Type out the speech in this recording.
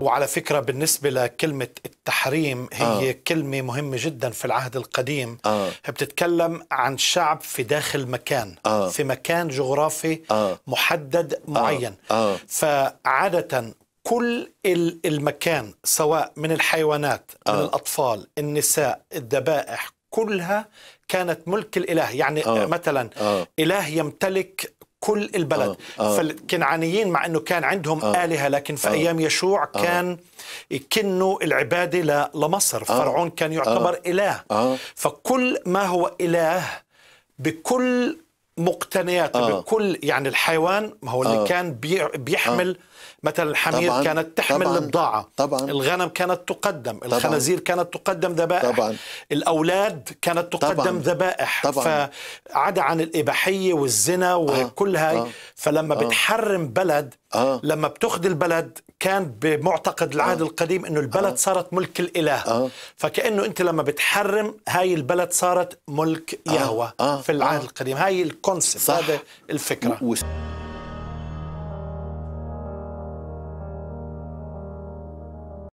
وعلى فكرة بالنسبة لكلمة التحريم هي آه. كلمة مهمة جدا في العهد القديم آه. بتتكلم عن شعب في داخل مكان آه. في مكان جغرافي آه. محدد آه. معين آه. آه. فعادة كل المكان سواء من الحيوانات آه. من الأطفال النساء الذبائح كلها كانت ملك الإله يعني آه. مثلا آه. إله يمتلك كل البلد آه. آه. فالكنعانيين مع أنه كان عندهم آه. آلهة لكن في آه. أيام يشوع آه. كان يكنوا العبادة لمصر آه. فرعون كان يعتبر آه. إله آه. فكل ما هو إله بكل مقتنيات آه. بكل يعني الحيوان ما هو اللي آه. كان بي بيحمل آه. مثلا الحمير طبعاً كانت تحمل طبعاً البضاعة طبعاً الغنم كانت تقدم طبعاً الخنازير كانت تقدم ذبائح طبعاً الأولاد كانت تقدم ذبائح فعدا عن الإباحية والزنا آه. وكل هاي آه. فلما آه. بتحرم بلد آه. لما بتاخذ البلد كان بمعتقد العهد آه. القديم انه البلد آه. صارت ملك الاله آه. فكانه انت لما بتحرم هاي البلد صارت ملك آه. يهوه آه. في العهد آه. القديم هاي الكونسيبت هذا الفكره و...